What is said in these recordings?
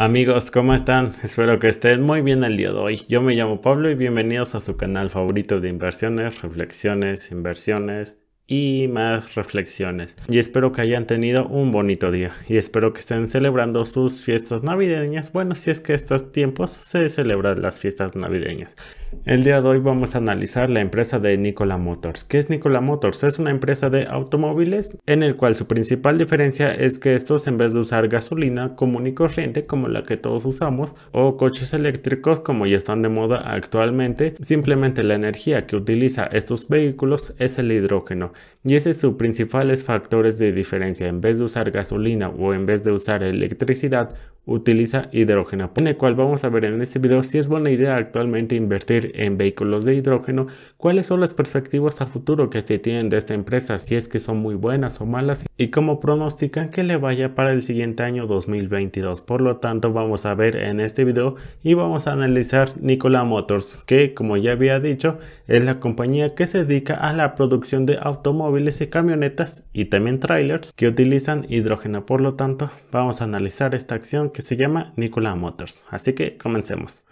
Amigos, ¿cómo están? Espero que estén muy bien el día de hoy. Yo me llamo Pablo y bienvenidos a su canal favorito de inversiones, reflexiones, inversiones y más reflexiones. Y espero que hayan tenido un bonito día y espero que estén celebrando sus fiestas navideñas. Bueno, si es que estos tiempos se celebran las fiestas navideñas. El día de hoy vamos a analizar la empresa de Nikola Motors. ¿Qué es Nikola Motors? Es una empresa de automóviles en el cual su principal diferencia es que estos en vez de usar gasolina común y corriente como la que todos usamos o coches eléctricos como ya están de moda actualmente, simplemente la energía que utiliza estos vehículos es el hidrógeno y ese es su principales factores de diferencia. En vez de usar gasolina o en vez de usar electricidad, utiliza hidrógeno, en el cual vamos a ver en este video si es buena idea actualmente invertir en vehículos de hidrógeno, cuáles son las perspectivas a futuro que se tienen de esta empresa, si es que son muy buenas o malas y cómo pronostican que le vaya para el siguiente año 2022. Por lo tanto, vamos a ver en este video y vamos a analizar Nikola Motors, que como ya había dicho, es la compañía que se dedica a la producción de automóviles y camionetas y también trailers que utilizan hidrógeno. Por lo tanto, vamos a analizar esta acción que se llama Nikola Motors. Así que comencemos.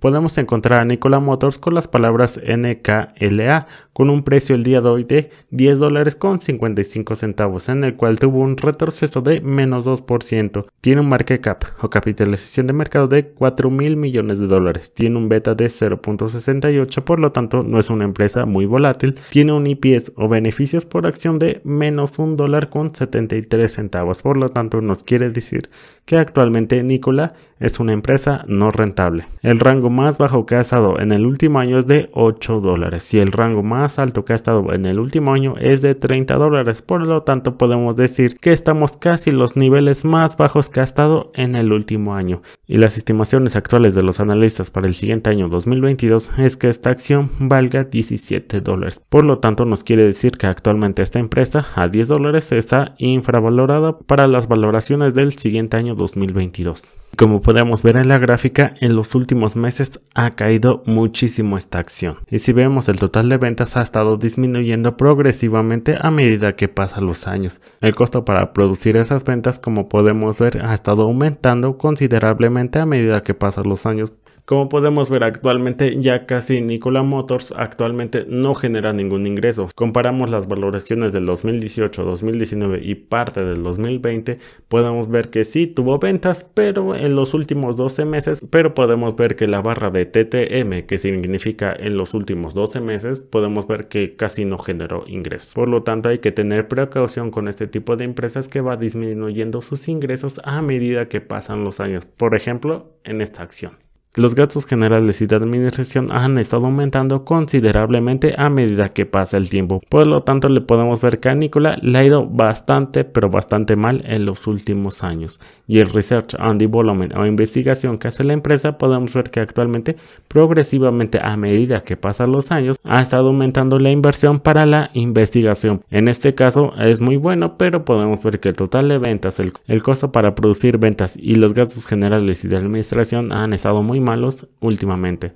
Podemos encontrar a Nikola Motors con las palabras NKLA con un precio el día de hoy de 10 dólares con 55 centavos, en el cual tuvo un retroceso de menos 2%. Tiene un market cap o capitalización de mercado de 4 mil millones de dólares. Tiene un beta de 0.68, por lo tanto no es una empresa muy volátil. Tiene un IPS e o beneficios por acción de menos 1 dólar con 73 centavos, por lo tanto nos quiere decir que actualmente Nicola es una empresa no rentable. El rango más bajo que ha estado en el último año es de 8 dólares y el rango más más alto que ha estado en el último año es de 30 dólares, por lo tanto podemos decir que estamos casi los niveles más bajos que ha estado en el último año. Y las estimaciones actuales de los analistas para el siguiente año 2022 es que esta acción valga 17 dólares, por lo tanto nos quiere decir que actualmente esta empresa a 10 dólares está infravalorada para las valoraciones del siguiente año 2022. Como podemos ver en la gráfica, en los últimos meses ha caído muchísimo esta acción. Y si vemos el total de ventas ha estado disminuyendo progresivamente a medida que pasan los años. El costo para producir esas ventas, como podemos ver, ha estado aumentando considerablemente a medida que pasan los años como podemos ver actualmente ya casi Nikola Motors actualmente no genera ningún ingreso. Comparamos las valoraciones del 2018, 2019 y parte del 2020, podemos ver que sí tuvo ventas, pero en los últimos 12 meses, pero podemos ver que la barra de TTM, que significa en los últimos 12 meses, podemos ver que casi no generó ingresos. Por lo tanto hay que tener precaución con este tipo de empresas que va disminuyendo sus ingresos a medida que pasan los años. Por ejemplo, en esta acción. Los gastos generales y de administración han estado aumentando considerablemente a medida que pasa el tiempo. Por lo tanto, le podemos ver que a Nicola le ha ido bastante, pero bastante mal en los últimos años. Y el Research and Development o investigación que hace la empresa, podemos ver que actualmente, progresivamente a medida que pasan los años, ha estado aumentando la inversión para la investigación. En este caso es muy bueno, pero podemos ver que el total de ventas, el, el costo para producir ventas y los gastos generales y de administración han estado muy malos últimamente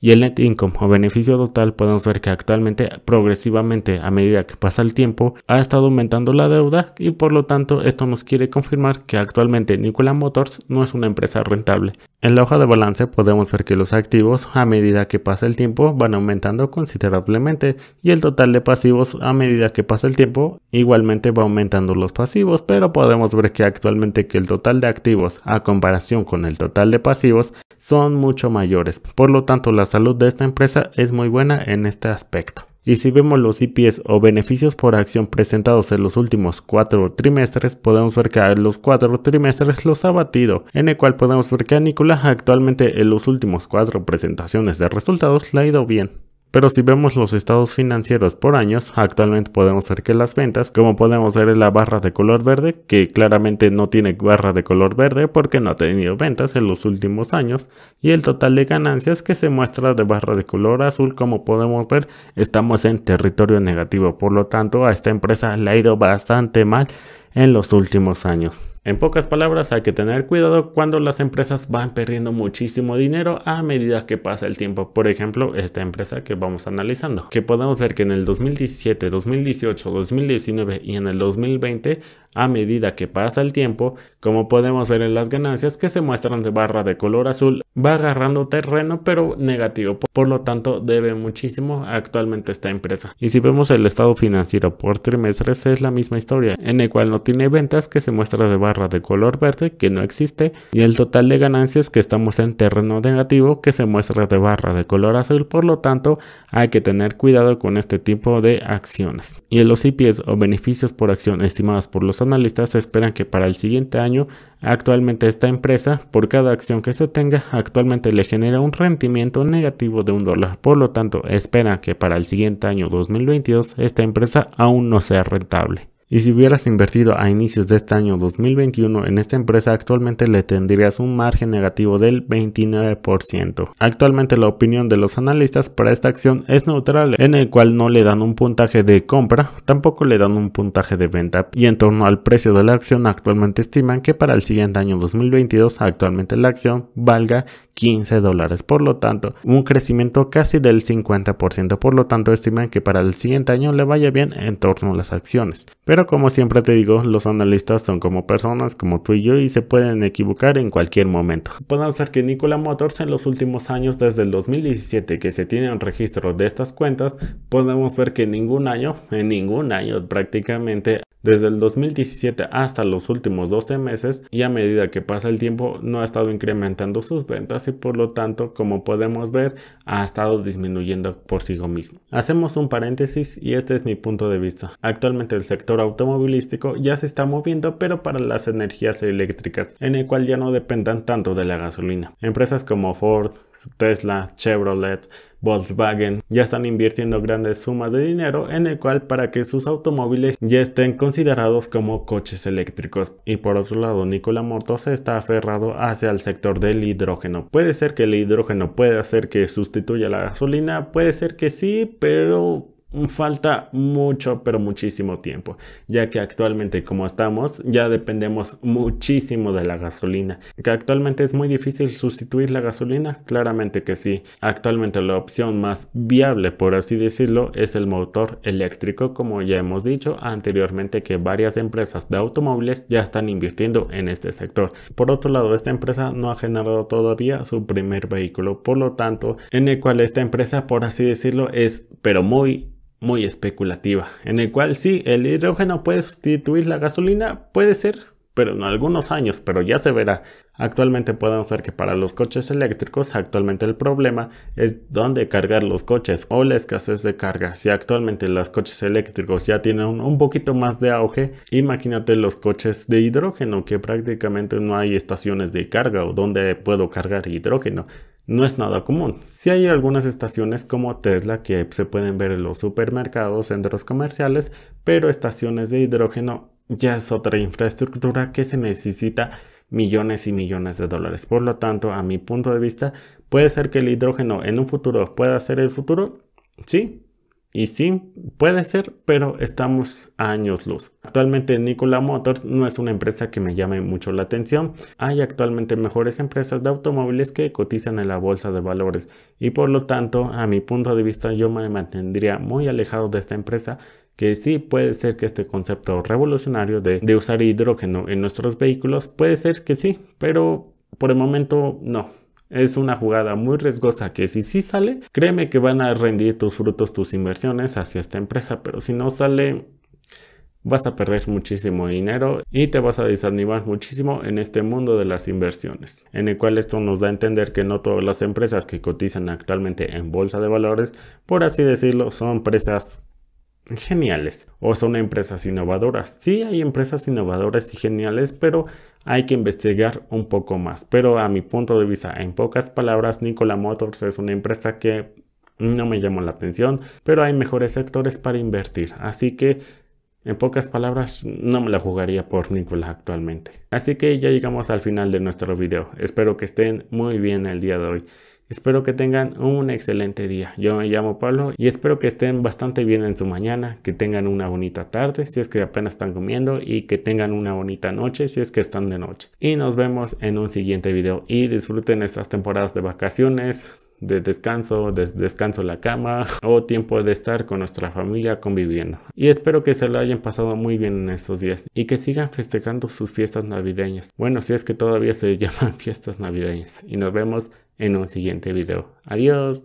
y el net income o beneficio total podemos ver que actualmente progresivamente a medida que pasa el tiempo ha estado aumentando la deuda y por lo tanto esto nos quiere confirmar que actualmente Nikola Motors no es una empresa rentable. En la hoja de balance podemos ver que los activos a medida que pasa el tiempo van aumentando considerablemente y el total de pasivos a medida que pasa el tiempo igualmente va aumentando los pasivos pero podemos ver que actualmente que el total de activos a comparación con el total de pasivos son mucho mayores por lo tanto las salud de esta empresa es muy buena en este aspecto. Y si vemos los IPs o beneficios por acción presentados en los últimos cuatro trimestres, podemos ver que en los cuatro trimestres los ha batido, en el cual podemos ver que a Nicolás actualmente en los últimos cuatro presentaciones de resultados le ha ido bien. Pero si vemos los estados financieros por años, actualmente podemos ver que las ventas, como podemos ver en la barra de color verde, que claramente no tiene barra de color verde porque no ha tenido ventas en los últimos años, y el total de ganancias que se muestra de barra de color azul, como podemos ver, estamos en territorio negativo, por lo tanto a esta empresa le ha ido bastante mal en los últimos años. En pocas palabras, hay que tener cuidado cuando las empresas van perdiendo muchísimo dinero a medida que pasa el tiempo. Por ejemplo, esta empresa que vamos analizando, que podemos ver que en el 2017, 2018, 2019 y en el 2020, a medida que pasa el tiempo, como podemos ver en las ganancias que se muestran de barra de color azul, va agarrando terreno pero negativo, por lo tanto debe muchísimo actualmente esta empresa. Y si vemos el estado financiero por trimestres es la misma historia, en el cual no tiene ventas que se muestra de barra de color verde que no existe y el total de ganancias que estamos en terreno negativo que se muestra de barra de color azul, por lo tanto hay que tener cuidado con este tipo de acciones. Y los IPs o beneficios por acción estimados por los analistas esperan que para el siguiente año actualmente esta empresa por cada acción que se tenga actualmente le genera un rendimiento negativo de un dólar, por lo tanto esperan que para el siguiente año 2022 esta empresa aún no sea rentable. Y si hubieras invertido a inicios de este año 2021 en esta empresa, actualmente le tendrías un margen negativo del 29%. Actualmente la opinión de los analistas para esta acción es neutral, en el cual no le dan un puntaje de compra, tampoco le dan un puntaje de venta. Y en torno al precio de la acción, actualmente estiman que para el siguiente año 2022, actualmente la acción valga 15 dólares. Por lo tanto, un crecimiento casi del 50%. Por lo tanto, estiman que para el siguiente año le vaya bien en torno a las acciones. Pero como siempre te digo, los analistas son como personas como tú y yo y se pueden equivocar en cualquier momento. Podemos ver que Nikola Motors en los últimos años, desde el 2017 que se tiene un registro de estas cuentas, podemos ver que en ningún año, en ningún año prácticamente desde el 2017 hasta los últimos 12 meses y a medida que pasa el tiempo no ha estado incrementando sus ventas y por lo tanto como podemos ver ha estado disminuyendo por sí mismo. Hacemos un paréntesis y este es mi punto de vista. Actualmente el sector automovilístico ya se está moviendo pero para las energías eléctricas en el cual ya no dependan tanto de la gasolina. Empresas como Ford, Tesla, Chevrolet, Volkswagen ya están invirtiendo grandes sumas de dinero en el cual para que sus automóviles ya estén considerados como coches eléctricos. Y por otro lado, Nikola Motors está aferrado hacia el sector del hidrógeno. Puede ser que el hidrógeno pueda hacer que sustituya la gasolina, puede ser que sí, pero Mm, falta mucho, pero muchísimo tiempo, ya que actualmente como estamos, ya dependemos muchísimo de la gasolina, que actualmente es muy difícil sustituir la gasolina, claramente que sí, actualmente la opción más viable, por así decirlo, es el motor eléctrico, como ya hemos dicho anteriormente que varias empresas de automóviles ya están invirtiendo en este sector. Por otro lado, esta empresa no ha generado todavía su primer vehículo, por lo tanto, en el cual esta empresa, por así decirlo, es pero muy muy especulativa, en el cual sí, el hidrógeno puede sustituir la gasolina, puede ser, pero en algunos años, pero ya se verá. Actualmente podemos ver que para los coches eléctricos, actualmente el problema es dónde cargar los coches o la escasez de carga. Si actualmente los coches eléctricos ya tienen un, poquito más de auge, imagínate los coches de hidrógeno, que prácticamente no hay estaciones de carga o donde puedo cargar hidrógeno no es nada común. Si hay algunas estaciones como Tesla que se pueden ver en los supermercados, centros comerciales, pero estaciones de hidrógeno ya es otra infraestructura que se necesita millones y millones de dólares. Por lo tanto, a mi punto de vista, ¿puede ser que el hidrógeno en un futuro pueda ser el futuro? Sí, y sí, puede ser, pero estamos a años luz. Actualmente Nikola Motors no es una empresa que me llame mucho la atención. Hay actualmente mejores empresas de automóviles que cotizan en la bolsa de valores y por lo tanto, a mi punto de vista, yo me mantendría muy alejado de esta empresa que sí puede ser que este concepto revolucionario de, de usar hidrógeno en nuestros vehículos, puede ser que sí, pero por el momento no. Es una jugada muy riesgosa que si sí sale, créeme que van a rendir tus frutos, tus inversiones hacia esta empresa, pero si no sale, vas a perder muchísimo dinero y te vas a desanimar muchísimo en este mundo de las inversiones, en el cual esto nos da a entender que no todas las empresas que cotizan actualmente en bolsa de valores, por así decirlo, son empresas geniales o son empresas innovadoras. Sí hay empresas innovadoras y geniales, pero hay que investigar un poco más. Pero a mi punto de vista, en pocas palabras, nicola Motors es una empresa que no me llamó la atención, pero hay mejores sectores para invertir. Así que en pocas palabras, no me la jugaría por nicola actualmente. Así que ya llegamos al final de nuestro video. Espero que estén muy bien el día de hoy. Espero que tengan un excelente día. Yo me llamo Pablo y espero que estén bastante bien en su mañana, que tengan una bonita tarde si es que apenas están comiendo y que tengan una bonita noche si es que están de noche. Y nos vemos en un siguiente video y disfruten estas temporadas de vacaciones de descanso, de descanso en la cama o tiempo de estar con nuestra familia conviviendo. Y espero que se lo hayan pasado muy bien en estos días y que sigan festejando sus fiestas navideñas. Bueno, si es que todavía se llaman fiestas navideñas. Y nos vemos en un siguiente video. Adiós.